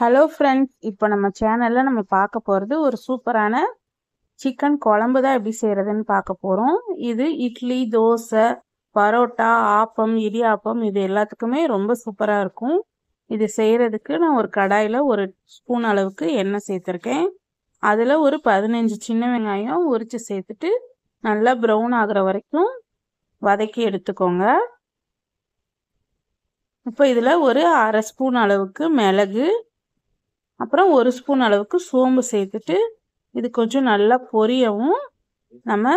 hello friends இப்போ நம்ம சேனலில் நம்ம பார்க்க போகிறது ஒரு சூப்பரான சிக்கன் குழம்பு தான் எப்படி செய்கிறதுன்னு பார்க்க போகிறோம் இது இட்லி தோசை பரோட்டா ஆப்பம் இடியாப்பம் இது எல்லாத்துக்குமே ரொம்ப சூப்பராக இருக்கும் இது செய்கிறதுக்கு நான் ஒரு கடாயில் ஒரு ஸ்பூன் அளவுக்கு எண்ணெய் சேர்த்துருக்கேன் அதில் ஒரு பதினஞ்சு சின்ன வெங்காயம் உரித்து சேர்த்துட்டு நல்லா ப்ரௌன் ஆகிற வரைக்கும் வதக்கி எடுத்துக்கோங்க இப்போ இதில் ஒரு அரை ஸ்பூன் அளவுக்கு மிளகு அப்புறம் ஒரு ஸ்பூன் அளவுக்கு சோம்பு சேர்த்துட்டு இது கொஞ்சம் நல்லா பொரியவும் நம்ம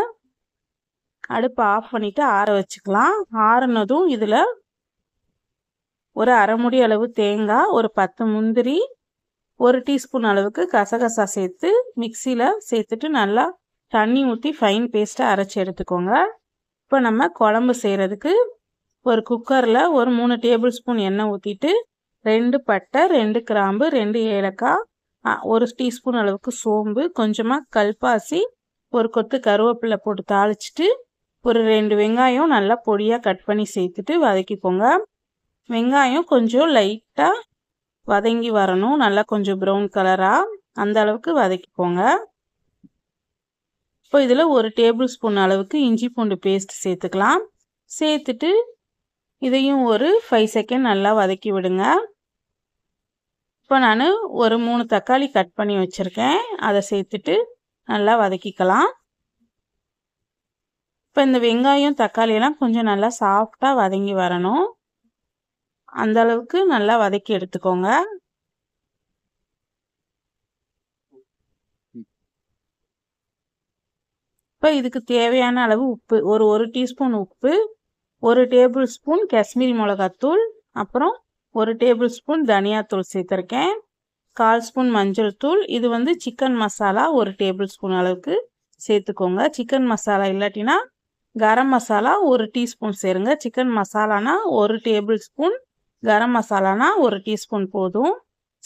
அடுப்பை ஆஃப் பண்ணிவிட்டு ஆற வச்சுக்கலாம் ஆறுனதும் இதில் ஒரு அரைமுடி அளவு தேங்காய் ஒரு பத்து முந்திரி ஒரு டீஸ்பூன் அளவுக்கு கசகசா சேர்த்து மிக்சியில் சேர்த்துட்டு நல்லா தண்ணி ஊற்றி ஃபைன் பேஸ்ட்டை அரைச்சி எடுத்துக்கோங்க இப்போ நம்ம குழம்பு செய்கிறதுக்கு ஒரு குக்கரில் ஒரு மூணு டேபிள் ஸ்பூன் எண்ணெய் ஊற்றிட்டு ரெண்டு பட்டை ரெண்டு கிராம்பு ரெண்டு ஏலக்காய் ஒரு டீஸ்பூன் அளவுக்கு சோம்பு கொஞ்சமாக கல்பாசி ஒரு கொத்து கருவேப்பிலை போட்டு தாளிச்சிட்டு ஒரு ரெண்டு வெங்காயம் நல்லா பொடியாக கட் பண்ணி சேர்த்துட்டு வதக்கிக்கோங்க வெங்காயம் கொஞ்சம் லைட்டாக வதங்கி வரணும் நல்லா கொஞ்சம் ப்ரௌன் கலராக அந்த அளவுக்கு வதக்கிக்கோங்க இப்போ இதில் ஒரு டேபிள் ஸ்பூன் அளவுக்கு இஞ்சி பூண்டு பேஸ்ட் சேர்த்துக்கலாம் சேர்த்துட்டு இதையும் ஒரு ஃபைவ் செகண்ட் நல்லா வதக்கி விடுங்க இப்போ நான் ஒரு மூணு தக்காளி கட் பண்ணி வச்சுருக்கேன் அதை சேர்த்துட்டு நல்லா வதக்கிக்கலாம் இப்போ இந்த வெங்காயம் தக்காளியெல்லாம் கொஞ்சம் நல்லா சாஃப்டாக வதங்கி வரணும் அந்த அளவுக்கு நல்லா வதக்கி எடுத்துக்கோங்க இப்போ இதுக்கு தேவையான அளவு உப்பு ஒரு ஒரு டீஸ்பூன் உப்பு ஒரு டேபிள் ஸ்பூன் காஷ்மீரி மிளகாத்தூள் அப்புறம் ஒரு டேபிள் ஸ்பூன் தனியாத்தூள் சேர்த்துருக்கேன் கால் ஸ்பூன் மஞ்சள் தூள் இது வந்து சிக்கன் மசாலா ஒரு டேபிள் ஸ்பூன் அளவுக்கு சேர்த்துக்கோங்க சிக்கன் மசாலா இல்லாட்டினா கரம் மசாலா ஒரு டீஸ்பூன் சேருங்க சிக்கன் மசாலானா ஒரு டேபிள் ஸ்பூன் கரம் மசாலானா ஒரு டீஸ்பூன் போதும்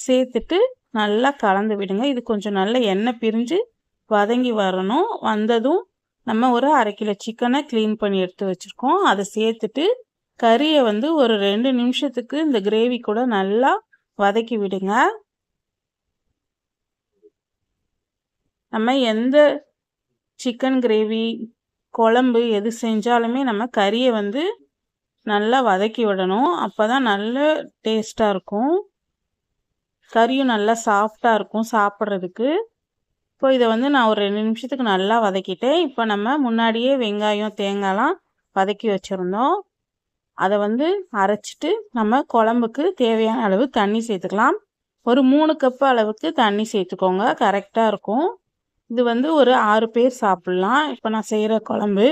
சேர்த்துட்டு நல்லா கலந்து விடுங்க இது கொஞ்சம் நல்ல எண்ணெய் பிரிஞ்சு வதங்கி வரணும் வந்ததும் நம்ம ஒரு அரை கிலோ சிக்கனை க்ளீன் பண்ணி எடுத்து வச்சுருக்கோம் அதை சேர்த்துட்டு கறியை வந்து ஒரு ரெண்டு நிமிஷத்துக்கு இந்த கிரேவி கூட நல்லா வதக்கி விடுங்க நம்ம எந்த சிக்கன் கிரேவி குழம்பு எது செஞ்சாலுமே நம்ம கறியை வந்து நல்லா வதக்கி விடணும் அப்போ தான் நல்ல டேஸ்ட்டாக இருக்கும் கறியும் நல்லா சாஃப்டாக இருக்கும் சாப்பிட்றதுக்கு இப்போ இதை வந்து நான் ஒரு ரெண்டு நிமிஷத்துக்கு நல்லா வதக்கிட்டு இப்போ நம்ம முன்னாடியே வெங்காயம் தேங்காயெலாம் வதக்கி வச்சுருந்தோம் அதை வந்து அரைச்சிட்டு நம்ம குழம்புக்கு தேவையான அளவு தண்ணி சேர்த்துக்கலாம் ஒரு மூணு கப்பு அளவுக்கு தண்ணி சேர்த்துக்கோங்க கரெக்டாக இருக்கும் இது வந்து ஒரு ஆறு பேர் சாப்பிட்லாம் இப்போ நான் செய்கிற குழம்பு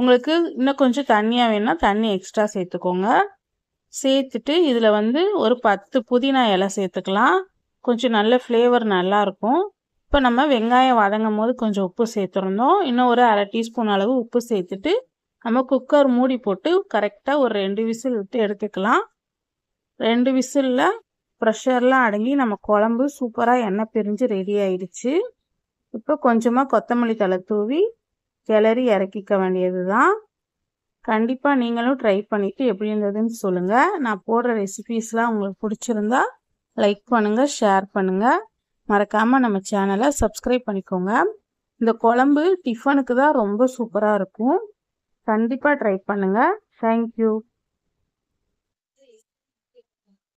உங்களுக்கு இன்னும் கொஞ்சம் தண்ணியாக வேணால் தண்ணி எக்ஸ்ட்ரா சேர்த்துக்கோங்க சேர்த்துட்டு இதில் வந்து ஒரு பத்து புதினா இலை சேர்த்துக்கலாம் கொஞ்சம் நல்ல ஃப்ளேவர் நல்லாயிருக்கும் இப்போ நம்ம வெங்காயம் வதங்கும் போது கொஞ்சம் உப்பு சேர்த்துருந்தோம் இன்னும் ஒரு அரை டீஸ்பூன் அளவு உப்பு சேர்த்துட்டு நம்ம குக்கர் மூடி போட்டு கரெக்டாக ஒரு ரெண்டு விசில் விட்டு எடுத்துக்கலாம் ரெண்டு விசிலில் ப்ரெஷர்லாம் அடங்கி நம்ம குழம்பு சூப்பராக எண்ணெய் பிரிஞ்சு ரெடி ஆயிடுச்சு இப்போ கொஞ்சமாக கொத்தமல்லி தலை தூவி கிளறி இறக்கிக்க வேண்டியது தான் கண்டிப்பாக நீங்களும் ட்ரை பண்ணிவிட்டு எப்படி இருந்ததுன்னு சொல்லுங்கள் நான் போடுற ரெசிபீஸ்லாம் உங்களுக்கு பிடிச்சிருந்தா லைக் பண்ணுங்கள் ஷேர் பண்ணுங்கள் மறக்காமல் நம்ம சேனலை சப்ஸ்கிரைப் பண்ணிக்கோங்க இந்த குழம்பு டிஃபனுக்கு தான் ரொம்ப சூப்பராக இருக்கும் கண்டிப்பாக ட்ரை பண்ணுங்கள் தேங்க்யூ